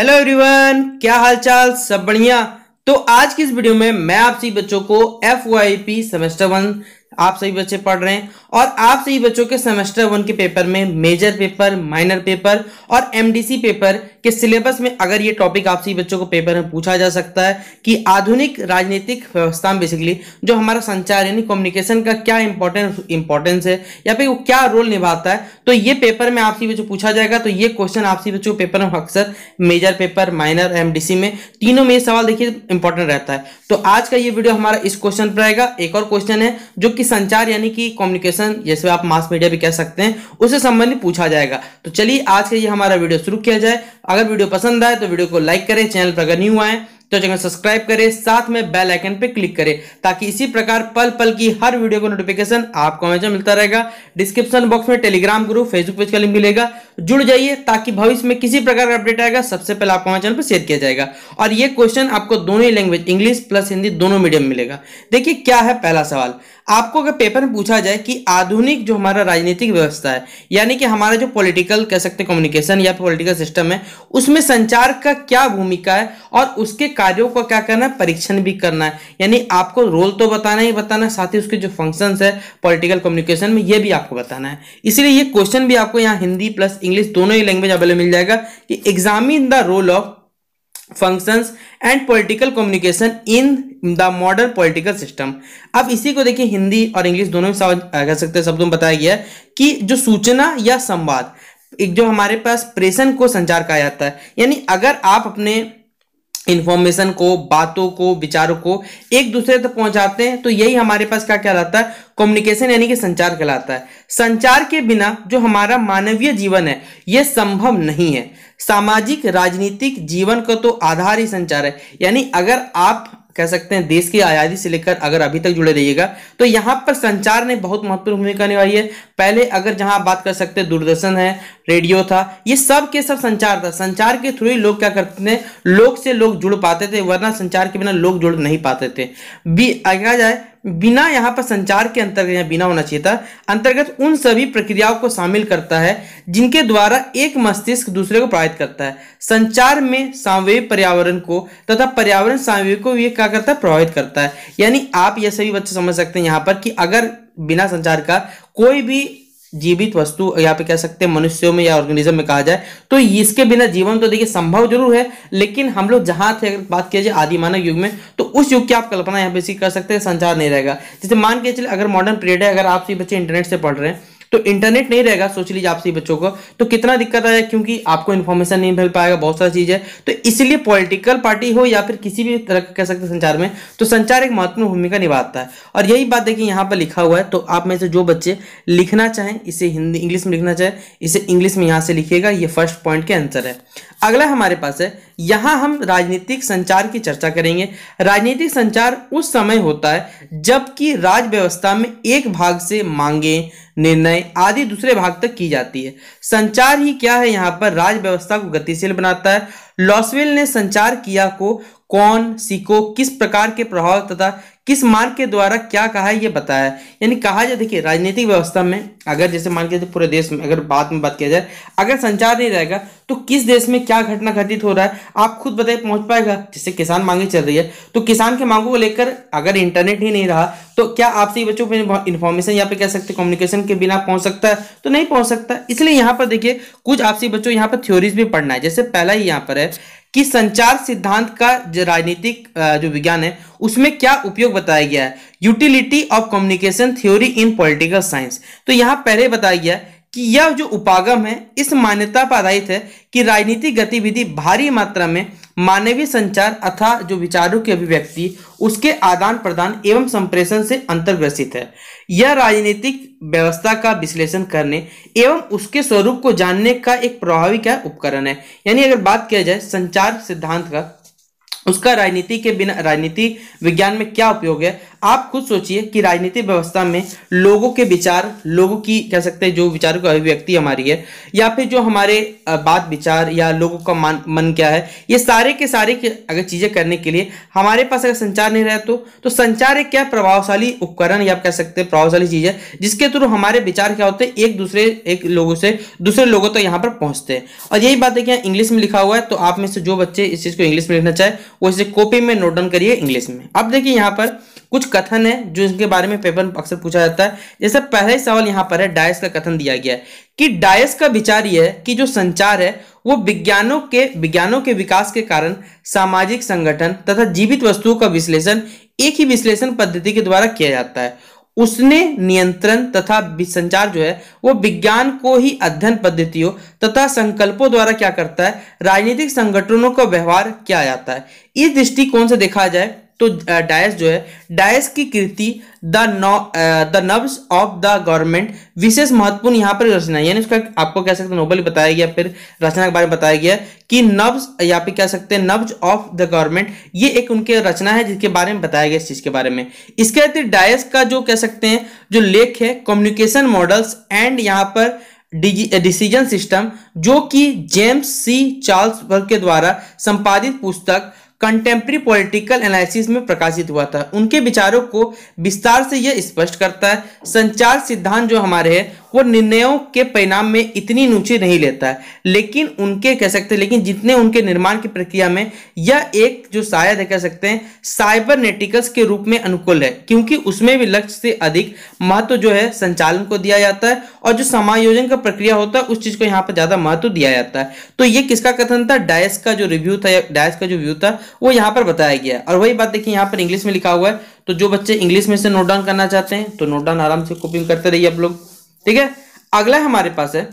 hello everyone क्या हालचाल सब बढ़िया तो आज की इस वीडियो में मैं आपसी बच्चों को F Y P semester one आप सभी बच्चे पढ़ रहे हैं और आप सभी बच्चों के सेमेस्टर वन के पेपर में मेजर पेपर माइनर पेपर और एमडीसी पेपर के सिलेबस में अगर ये टॉपिक आप सभी बच्चों को पेपर में पूछा जा सकता है कि आधुनिक राजनीतिक व्यवस्था में बेसिकली जो हमारा संचार यानी कम्युनिकेशन का क्या इंपॉर्टेंस इंपॉर्टेंस है या फिर वो क्या रोल निभाता है तो ये पेपर में आप सभी बच्चों पूछा जाएगा तो ये क्वेश्चन आप सभी बच्चों को पेपर में अक्सर मेजर पेपर माइनर एमडीसी में तीनों में ये सवाल देखिए इंपॉर्टेंट रहता है तो आज का ये वीडियो हमारा इस क्वेश्चन पर आएगा एक और क्वेश्चन है जो कि संचार यानी कि कम्युनिकेशन जैसे आप मास मीडिया भी कह सकते हैं उससे संबंधित पूछा जाएगा तो चलिए आज के ये हमारा वीडियो शुरू किया जाए अगर वीडियो पसंद आए तो वीडियो को लाइक करें चैनल पर अगर न्यू आए तो चैनल सब्सक्राइब करें साथ में बेल आइकन पर क्लिक करें ताकि इसी प्रकार पल पल की हर वीडियो का नोटिफिकेशन आपको हमेशा मिलता रहेगा डिस्क्रिप्शन बॉक्स में टेलीग्राम ग्रुप फेसबुक पेज का लिंक मिलेगा जुड़ जाइए ताकि भविष्य में किसी प्रकार का अपडेट आएगा सबसे पहले आपको हमारे चैनल पर शेयर किया जाएगा और ये क्वेश्चन आपको दोनों ही लैंग्वेज इंग्लिश प्लस हिंदी दोनों मीडियम मिलेगा देखिए क्या है पहला सवाल आपको अगर पेपर में पूछा जाए कि आधुनिक जो हमारा राजनीतिक व्यवस्था है यानी कि हमारा जो पॉलिटिकल कह सकते हैं कम्युनिकेशन या पॉलिटिकल सिस्टम है उसमें संचार का क्या भूमिका है और उसके कार्यों को क्या करना है परीक्षण भी करना है यानी आपको रोल तो बताना ही बताना है साथ ही उसके जो फंक्शन है पॉलिटिकल कम्युनिकेशन में यह भी आपको बताना है इसलिए ये क्वेश्चन भी आपको यहाँ हिंदी प्लस इंग्लिश दोनों ही लैंग्वेज अवेलेबल मिल जाएगा कि examine the role of functions and political communication in the modern political system अब इसी को देखिए हिंदी और इंग्लिश दोनों में कह सकते हैं शब्दों में बताया गया है कि जो सूचना या संवाद एक जो हमारे पास प्रेषण को संचार कहा जाता है यानी अगर आप अपने इन्फॉर्मेशन को बातों को विचारों को एक दूसरे तक पहुंचाते हैं तो यही हमारे पास क्या कहलाता है कम्युनिकेशन यानी कि संचार कहलाता है संचार के बिना जो हमारा मानवीय जीवन है यह संभव नहीं है सामाजिक राजनीतिक जीवन का तो आधार ही संचार है यानी अगर आप कह सकते हैं देश की आज़ादी से लेकर अगर अभी तक जुड़े रहिएगा तो यहाँ पर संचार ने बहुत महत्वपूर्ण भूमिका निभाई है पहले अगर जहाँ बात कर सकते हैं दूरदर्शन है रेडियो था ये सब के सब संचार था संचार के थ्रू ही लोग क्या करते थे लोग से लोग जुड़ पाते थे वरना संचार के बिना लोग जुड़ नहीं पाते थे भी कहा जाए बिना यहाँ पर संचार के अंतर्गत बिना होना चाहिए था अंतर्गत उन सभी प्रक्रियाओं को शामिल करता है जिनके द्वारा एक मस्तिष्क दूसरे को प्रभावित करता है संचार में सामवेव पर्यावरण को तथा पर्यावरण सामवेव को ये क्या करता है प्रभावित करता है यानी आप यह सभी बच्चे समझ सकते हैं यहाँ पर कि अगर बिना संचार का कोई भी जीवित वस्तु यहाँ पे कह सकते हैं मनुष्यों में या ऑर्गेनिज्म में कहा जाए तो इसके बिना जीवन तो देखिए संभव जरूर है लेकिन हम लोग जहां थे अगर बात किया जाए आदि मानव युग में तो उस युग की आप कल्पना यहाँ पे कर सकते हैं संचार नहीं रहेगा जैसे मान के चले अगर मॉडर्न पीरियड है अगर आप बच्चे इंटरनेट से पढ़ रहे हैं तो इंटरनेट नहीं रहेगा सोच लीजिए आपसे बच्चों को तो कितना दिक्कत आएगा क्योंकि आपको इन्फॉर्मेशन नहीं मिल पाएगा बहुत सारी चीज़ है तो इसलिए पॉलिटिकल पार्टी हो या फिर किसी भी तरह का कह सकते हैं संचार में तो संचार एक महत्वपूर्ण भूमिका निभाता है और यही बात देखिए यहाँ पर लिखा हुआ है तो आप में से जो बच्चे लिखना चाहें इसे हिंदी इंग्लिश में लिखना चाहें इसे इंग्लिश में यहाँ से लिखिएगा ये फर्स्ट पॉइंट के आंसर है अगला हमारे पास है यहाँ हम राजनीतिक संचार की चर्चा करेंगे राजनीतिक संचार उस समय होता है जबकि राज्य व्यवस्था में एक भाग से मांगे निर्णय आदि दूसरे भाग तक की जाती है संचार ही क्या है यहाँ पर राज्य व्यवस्था को गतिशील बनाता है लॉसवेल ने संचार किया को कौन सीखो किस प्रकार के प्रभाव तथा किस मार्ग के द्वारा क्या कहा है ये बताया है यानी कहा जाए देखिए राजनीतिक व्यवस्था में अगर जैसे मान के पूरे देश में अगर बात में बात किया जाए अगर संचार नहीं रहेगा तो किस देश में क्या घटना घटित हो रहा है आप खुद बताए पहुंच पाएगा जैसे किसान मांगे चल रही है तो किसान के मांगों को लेकर अगर इंटरनेट ही नहीं रहा तो क्या आपसे बच्चों पर इन्फॉर्मेशन यहाँ पे कह सकते कम्युनिकेशन के बिना पहुंच सकता है तो नहीं पहुंच सकता इसलिए यहाँ पर देखिए कुछ आपसी बच्चों यहाँ पर थ्योरीज भी पढ़ना है जैसे पहला ही यहाँ पर है कि संचार सिद्धांत का जो राजनीतिक जो विज्ञान है उसमें क्या उपयोग बताया गया है utility of communication theory in political science तो यहां पहले बताया गया है कि यह जो उपागम है इस मान्यता पर आधारित है कि राजनीतिक गतिविधि भारी मात्रा में मानवीय संचार अथा जो विचारों की अभिव्यक्ति उसके आदान प्रदान एवं संप्रेषण से अंतर्ग्रसित है यह राजनीतिक व्यवस्था का विश्लेषण करने एवं उसके स्वरूप को जानने का एक प्रभावी क्या उपकरण है यानी अगर बात किया जाए संचार सिद्धांत का उसका राजनीति के बिना राजनीति विज्ञान में क्या उपयोग है आप खुद सोचिए कि राजनीति व्यवस्था में लोगों के विचार लोगों की कह सकते हैं जो विचारों की अभिव्यक्ति हमारी है या फिर जो हमारे बात विचार या लोगों का मन मन क्या है ये सारे के सारे के अगर चीज़ें करने के लिए हमारे पास अगर संचार नहीं रहे तो, तो संचार एक क्या प्रभावशाली उपकरण या कह सकते हैं प्रभावशाली चीज़ है जिसके थ्रू हमारे विचार क्या होते हैं एक दूसरे एक लोगों से दूसरे लोगों तक तो यहाँ पर पहुँचते हैं और यही बात है कि इंग्लिश में लिखा हुआ है तो आप में से जो बच्चे इस चीज़ को इंग्लिश में लिखना चाहे इसे कॉपी में नोट डाउन करिए इंग्लिश में अब देखिए यहाँ पर कुछ कथन है जो इसके बारे में पेपर अक्सर पूछा जाता है जैसे पहला ही सवाल यहाँ पर है डायस का कथन दिया गया है कि डायस का विचार यह है कि जो संचार है वो विज्ञानों के विज्ञानों के विकास के कारण सामाजिक संगठन तथा जीवित वस्तुओं का विश्लेषण एक ही विश्लेषण पद्धति के द्वारा किया जाता है उसने नियंत्रण तथा संचार जो है वो विज्ञान को ही अध्ययन पद्धतियों तथा संकल्पों द्वारा क्या करता है राजनीतिक संगठनों का व्यवहार क्या जाता है इस दृष्टिकोण से देखा जाए तो डायस जो है डायस की कृति the the nerves of the government विशेष महत्वपूर्ण यहाँ पर रचना यानी उसका आपको कह सकते हैं नोबल बताया गया फिर रचना के बारे में बताया गया कि नब्स यहाँ पे कह सकते हैं नब्ज ऑफ द गवर्नमेंट ये एक उनके रचना है जिसके बारे में बताया गया इस चीज के बारे में इसके अतिरिक्त डायस का जो कह सकते हैं जो लेख है कम्युनिकेशन मॉडल्स एंड यहाँ पर डिसीजन सिस्टम जो कि जेम्स सी चार्ल्स वर्ग के द्वारा संपादित पुस्तक कंटेम्प्री पॉलिटिकल एनालिसिस में प्रकाशित हुआ था उनके विचारों को विस्तार से यह स्पष्ट करता है संचार सिद्धांत जो हमारे हैं वो निर्णयों के परिणाम में इतनी रुचि नहीं लेता है लेकिन उनके कह सकते हैं लेकिन जितने उनके निर्माण की प्रक्रिया में यह एक जो शायद है कह सकते हैं साइबरनेटिकल्स के रूप में अनुकूल है क्योंकि उसमें भी लक्ष्य से अधिक महत्व जो है संचालन को दिया जाता है और जो समायोजन का प्रक्रिया होता है उस चीज को यहाँ पर ज्यादा महत्व दिया जाता है तो ये किसका कथन था डायस का जो रिव्यू था डायस का जो व्यू था वो यहाँ पर बताया गया है और वही बात देखिए यहाँ पर इंग्लिश में लिखा हुआ है तो जो बच्चे इंग्लिश में से नोट डाउन करना चाहते हैं तो नोट डाउन आराम से कॉपिंग करते रहिए आप लोग ठीक है अगला हमारे पास है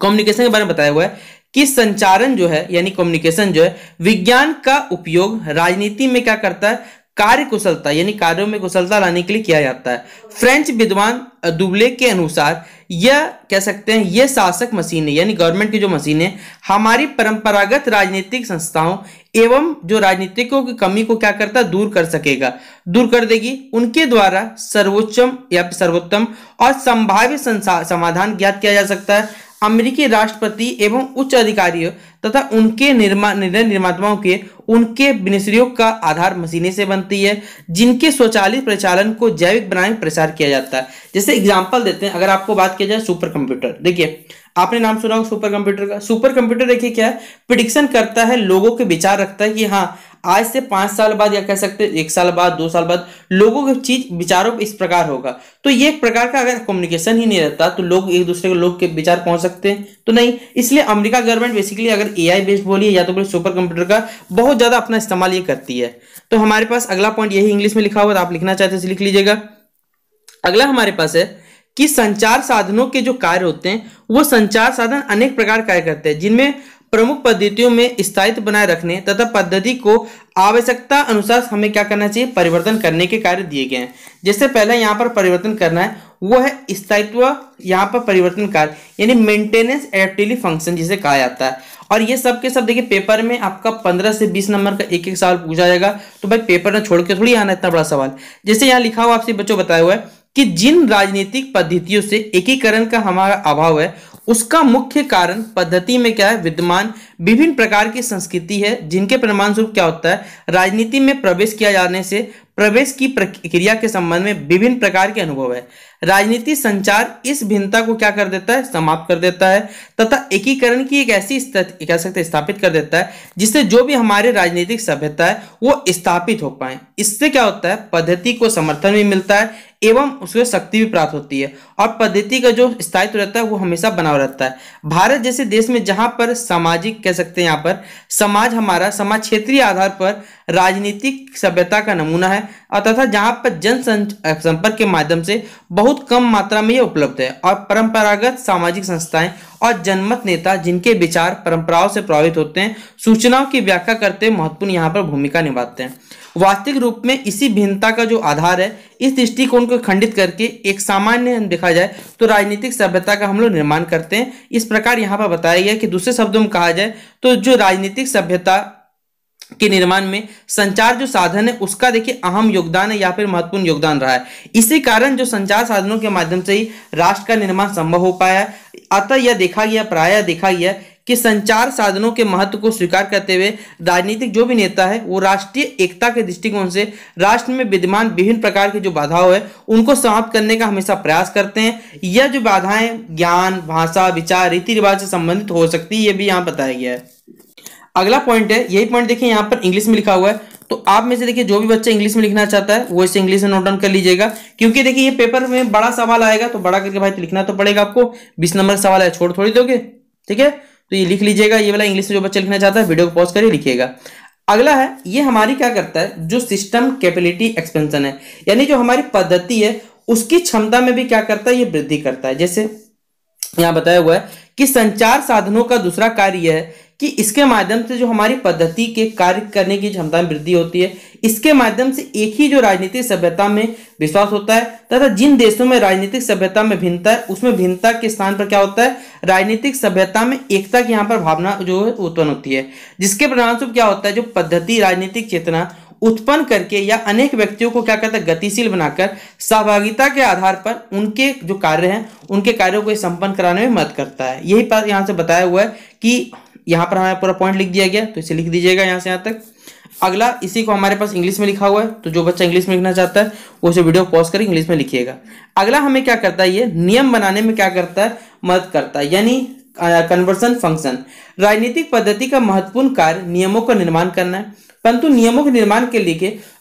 कम्युनिकेशन के बारे में बताया हुआ है कि संचारण जो है यानी कम्युनिकेशन जो है विज्ञान का उपयोग राजनीति में क्या करता है कार्य कुशलता यानी कार्यों में कुशलता लाने के लिए किया जाता है फ्रेंच विद्वान दुबले के अनुसार यह कह सकते हैं यह शासक मशीनें यानी गवर्नमेंट की जो मशीन है हमारी परंपरागत राजनीतिक संस्थाओं एवं जो राजनीतिकों की कमी को क्या करता दूर कर सकेगा दूर कर देगी उनके द्वारा सर्वोच्चम या सर्वोत्तम और संभाव्य समाधान ज्ञात किया जा सकता है अमेरिकी राष्ट्रपति एवं उच्च अधिकारियों तथा उनके निर्मा निर्णय निर्माताओं के उनके विनिश्रियों का आधार मशीनें से बनती है जिनके स्वचालित प्रचालन को जैविक बनाने प्रचार किया जाता है जैसे एग्जाम्पल देते हैं अगर आपको बात किया जाए सुपर कंप्यूटर देखिए आपने नाम सुना होगा सुपर कंप्यूटर का सुपर कंप्यूटर देखिए क्या है प्रिडिक्शन करता है लोगों के विचार रखता है कि हाँ आज से पांच साल बाद या कह सकते हैं एक साल बाद दो साल बाद लोगों की चीज विचारों पर इस प्रकार होगा तो ये एक प्रकार का अगर कम्युनिकेशन ही नहीं रहता तो लोग एक दूसरे के लोग के विचार पहुंच सकते हैं तो नहीं इसलिए अमेरिका गवर्नमेंट बेसिकली अगर ए बेस्ड बोली या तो बोले सुपर कंप्यूटर का बहुत ज्यादा अपना इस्तेमाल ये करती है तो हमारे पास अगला पॉइंट यही इंग्लिश में लिखा हुआ आप लिखना चाहते हैं तो लिख लीजिएगा अगला हमारे पास है कि संचार साधनों के जो कार्य होते हैं वो संचार साधन अनेक प्रकार कार्य करते हैं जिनमें प्रमुख पद्धतियों में स्थायित्व बनाए रखने तथा पद्धति को आवश्यकता अनुसार हमें क्या करना चाहिए परिवर्तन करने के कार्य दिए गए हैं जैसे पहले यहाँ पर परिवर्तन करना है वो है स्थायित्व यहाँ पर परिवर्तन कार्य यानी मेंटेनेंस एडेप्टिली फंक्शन जिसे कहा जाता है और ये सब के सब देखिए पेपर में आपका पंद्रह से बीस नंबर का एक एक सवाल पूछा जाएगा तो भाई पेपर ना छोड़ के थोड़ी आना इतना बड़ा सवाल जैसे यहाँ लिखा हुआ आपसे बच्चों बताया हुआ है कि जिन राजनीतिक पद्धतियों से एकीकरण का हमारा अभाव है उसका मुख्य कारण पद्धति में क्या है विद्यमान विभिन्न प्रकार की संस्कृति है जिनके परिणाम स्वरूप क्या होता है राजनीति में प्रवेश किया जाने से प्रवेश की प्रक्रिया के संबंध में विभिन्न प्रकार के अनुभव है राजनीति संचार इस भिन्नता को क्या कर देता है समाप्त कर देता है तथा एकीकरण की एक ऐसी कह सकते स्थापित कर देता है जिससे जो भी हमारे राजनीतिक सभ्यता है वो स्थापित हो पाए इससे क्या होता है पद्धति को समर्थन भी मिलता है एवं उसमें शक्ति भी प्राप्त होती है और पद्धति का जो स्थायित्व रहता है वो हमेशा बना रहता है भारत जैसे देश में जहां पर सामाजिक कह सकते हैं यहाँ पर समाज हमारा समाज क्षेत्रीय आधार पर राजनीतिक सभ्यता का नमूना है और तथा जहां पर जन संपर्क के माध्यम से बहुत बहुत कम मात्रा में ये उपलब्ध है और परंपरागत सामाजिक संस्थाएं और जनमत नेता जिनके विचार परंपराओं से प्रभावित होते हैं सूचनाओं की व्याख्या करते हुए महत्वपूर्ण यहाँ पर भूमिका निभाते हैं वास्तविक रूप में इसी भिन्नता का जो आधार है इस दृष्टिकोण को खंडित करके एक सामान्य देखा जाए तो राजनीतिक सभ्यता का हम लोग निर्माण करते हैं इस प्रकार यहाँ पर बताया गया कि दूसरे शब्दों में कहा जाए तो जो राजनीतिक सभ्यता के निर्माण में संचार जो साधन है उसका देखिए अहम योगदान है या फिर महत्वपूर्ण योगदान रहा है इसी कारण जो संचार साधनों के माध्यम से ही राष्ट्र का निर्माण संभव हो पाया अतः यह देखा गया प्राय देखा गया कि संचार साधनों के महत्व को स्वीकार करते हुए राजनीतिक जो भी नेता है वो राष्ट्रीय एकता के दृष्टिकोण से राष्ट्र में विद्यमान विभिन्न प्रकार की जो बाधाओं है उनको समाप्त करने का हमेशा प्रयास करते हैं यह जो बाधाएं ज्ञान भाषा विचार रीति रिवाज से संबंधित हो सकती है ये भी यहाँ बताया गया है अगला पॉइंट है यही पॉइंट देखिए यहाँ पर इंग्लिश में लिखा हुआ है तो आप में से देखिए जो भी बच्चा इंग्लिश में लिखना चाहता है वो इसे इंग्लिश में नोट डाउन कर लीजिएगा क्योंकि देखिए ये पेपर में बड़ा सवाल आएगा तो बड़ा करके भाई तो लिखना तो पड़ेगा आपको बीस नंबर का सवाल है छोड़ थोड़ी दोगे ठीक है तो ये लिख लीजिएगा ये वाला इंग्लिश में जो बच्चा लिखना चाहता है वीडियो को पॉज करिए लिखिएगा अगला है ये हमारी क्या करता है जो सिस्टम कैपेबिलिटी एक्सपेंशन है यानी जो हमारी पद्धति है उसकी क्षमता में भी क्या करता है ये वृद्धि करता है जैसे यहाँ बताया हुआ है कि संचार साधनों का दूसरा कार्य है कि इसके माध्यम से जो हमारी पद्धति के कार्य करने की क्षमता में वृद्धि होती है इसके माध्यम से एक ही जो राजनीतिक सभ्यता में विश्वास होता है तथा जिन देशों में राजनीतिक सभ्यता में भिन्नता है उसमें भिन्नता के स्थान पर क्या होता है राजनीतिक सभ्यता में एकता की यहाँ पर भावना जो है उत्पन्न होती है जिसके परिणामस्वरूप क्या होता है जो पद्धति राजनीतिक चेतना उत्पन्न करके या अनेक व्यक्तियों को क्या कहते हैं गतिशील बनाकर सहभागिता के आधार पर उनके जो कार्य हैं उनके कार्यों को संपन्न कराने में मदद करता है यही पर यहाँ से बताया हुआ है कि यहाँ पर हमारे पूरा पॉइंट लिख दिया गया तो इसे लिख दीजिएगा यहाँ से यहाँ तक अगला इसी को हमारे पास इंग्लिश में लिखा हुआ है तो जो बच्चा इंग्लिश में लिखना चाहता है वो इसे वीडियो पॉज कर इंग्लिश में लिखिएगा अगला हमें क्या करता है ये नियम बनाने में क्या करता है मदद करता है यानी कन्वर्सन फंक्शन राजनीतिक पद्धति का महत्वपूर्ण कार्य नियमों का निर्माण करना है परंतु नियमों के निर्माण के लिए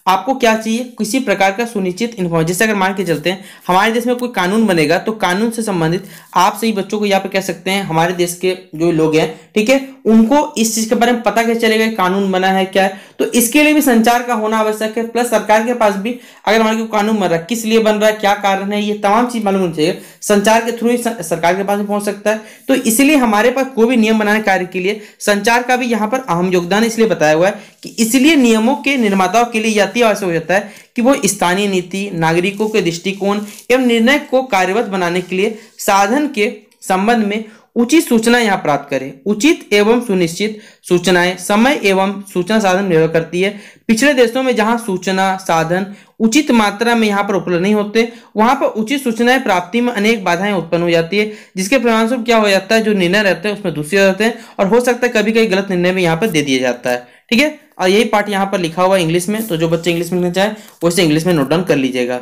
आपको क्या चाहिए किसी प्रकार का सुनिश्चित इन्फॉर्मेशन जैसे अगर मान के चलते हैं हमारे देश में कोई कानून बनेगा तो कानून से संबंधित आप सही बच्चों को यहाँ पे कह सकते हैं हमारे देश के जो लोग हैं ठीक है उनको इस चीज के बारे में पता कैसे चलेगा कानून बना है क्या है तो इसके लिए भी संचार का होना आवश्यक है प्लस सरकार के पास भी अगर हमारे कानून बन रहा है किस लिए बन रहा है क्या कारण है ये तमाम चीज मालूम होनी चाहिए संचार के थ्रू ही सरकार के पास पहुंच सकता है तो इसलिए हमारे पास कोई भी नियम बनाने कार्य के लिए संचार का भी यहाँ पर अहम योगदान इसलिए बताया हुआ है कि इसलिए नियमों के निर्माताओं के लिए या की आवश्यक हो जाता है कि वो स्थानीय नीति नागरिकों के दृष्टिकोण एवं निर्णय को कार्यवत बनाने के लिए साधन के संबंध में उचित सूचना यहाँ प्राप्त करें उचित एवं सुनिश्चित सूचनाएं समय एवं सूचना साधन निर्भर करती है पिछले देशों में जहाँ सूचना साधन उचित मात्रा में यहाँ पर उपलब्ध नहीं होते वहाँ पर उचित सूचनाएं प्राप्ति में अनेक बाधाएं उत्पन्न हो जाती है जिसके परिणामस्वरूप क्या हो जाता है जो निर्णय रहते हैं उसमें दूसरे रहते हैं और हो सकता है कभी कभी गलत निर्णय भी यहाँ पर दे दिया जाता है ठीक है और यही पार्ट यहाँ पर लिखा हुआ इंग्लिश में तो जो बच्चे इंग्लिश में लिखना चाहे वो इसे इंग्लिश में नोट डाउन कर लीजिएगा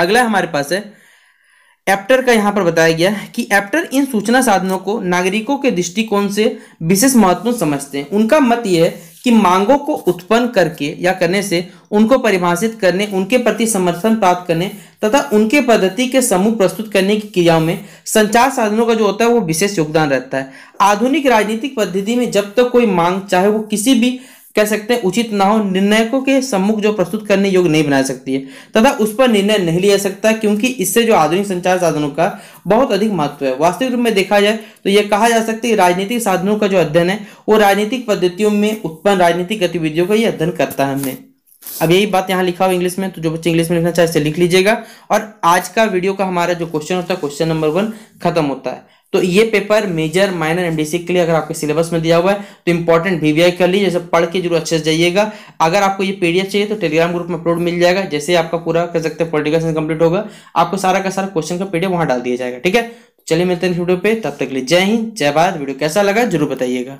अगला हमारे पास है एप्टर का यहाँ पर बताया गया कि एप्टर इन सूचना साधनों को नागरिकों के दृष्टिकोण से विशेष महत्वपूर्ण समझते हैं उनका मत यह है कि मांगों को उत्पन्न करके या करने से उनको परिभाषित करने उनके प्रति समर्थन प्राप्त करने तथा उनके पद्धति के समूह प्रस्तुत करने की क्रियाओं में संचार साधनों का जो होता है वो विशेष योगदान रहता है आधुनिक राजनीतिक पद्धति में जब तक तो कोई मांग चाहे वो किसी भी कह सकते हैं उचित ना हो निर्णयकों के सम्मुख जो प्रस्तुत करने योग्य नहीं बना सकती है तथा उस पर निर्णय नहीं लिया सकता क्योंकि इससे जो आधुनिक संचार साधनों का बहुत अधिक महत्व है वास्तविक रूप में देखा जाए तो यह कहा जा सकता है राजनीतिक साधनों का जो अध्ययन है वो राजनीतिक पद्धतियों में उत्पन्न राजनीतिक गतिविधियों का ही अध्ययन करता है हमने अब यही बात यहाँ लिखा हुआ इंग्लिश में तो जो बच्चे इंग्लिश में लिखना चाहे इसे लिख लीजिएगा और आज का वीडियो का हमारा जो क्वेश्चन होता है क्वेश्चन नंबर वन खत्म होता है तो ये पेपर मेजर माइनर एमडीसी के लिए अगर आपके सिलेबस में दिया हुआ है तो इंपॉर्टेंट वीवीआई कर लीजिए जैसे पढ़ के जरूर अच्छे से जाइएगा अगर आपको ये पीडीएफ चाहिए तो टेलीग्राम ग्रुप में अपलोड मिल जाएगा जैसे आपका पूरा कर सकते हैं पोलिटिकल साइंस कंप्लीट होगा आपको सारा का सारा क्वेश्चन का पीडीएफ वहां डाल दिया जाएगा ठीक है चलिए मिलते हैं वीडियो पे तब तक के लिए जय हिंद जय भारत वीडियो कैसा लगा जरूर बताइएगा